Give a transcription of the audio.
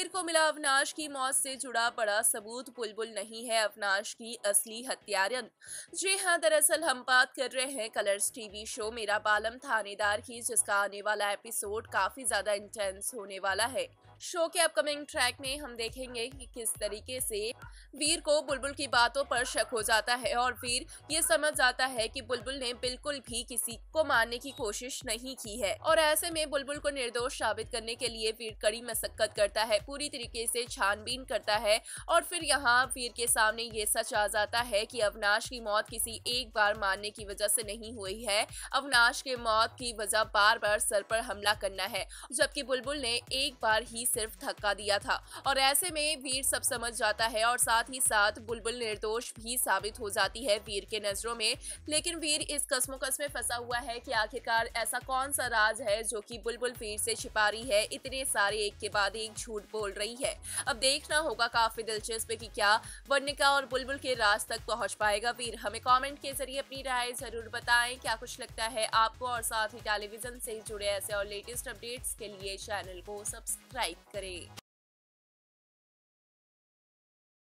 वजीर को मिला अवनाश की मौत से जुड़ा बड़ा सबूत बुलबुल नहीं है अवनाश की असली हत्यारन जी हाँ दरअसल हम बात कर रहे हैं कलर्स टीवी शो मेरा बालम थानेदार की जिसका आने वाला एपिसोड काफी ज्यादा इंटेंस होने वाला है शो के अपकमिंग ट्रैक में हम देखेंगे कि किस तरीके से वीर को बुलबुल की बातों पर शक हो जाता है और वीर ये समझ जाता है कि बुलबुल ने बिल्कुल भी किसी को मारने की कोशिश नहीं की है और ऐसे में बुलबुल को निर्दोष साबित करने के लिए वीर कड़ी मशक्कत करता है पूरी तरीके से छानबीन करता है और फिर यहाँ वीर के सामने ये सच आ जाता है की अविनाश की मौत किसी एक बार मारने की वजह से नहीं हुई है अविनाश के मौत की वजह बार बार सर पर हमला करना है जबकि बुलबुल ने एक बार ही सिर्फ धक्का दिया था और ऐसे में वीर सब समझ जाता है और साथ ही साथ बुलबुल निर्दोष भी साबित हो जाती है वीर के नजरों में लेकिन वीर इस कसमोकस में फंसा हुआ है कि आखिरकार ऐसा कौन सा राज है जो कि बुलबुल वीर से छिपा रही है इतने सारे एक के बाद एक झूठ बोल रही है अब देखना होगा काफी दिलचस्प कि क्या वर्णिका और बुलबुल के राज तक पहुंच पाएगा वीर हमें कमेंट के जरिए अपनी राय जरूर बताएं क्या कुछ लगता है आपको और साथ ही टेलीविजन से जुड़े ऐसे और लेटेस्ट अपडेट्स के लिए चैनल को सब्सक्राइब करें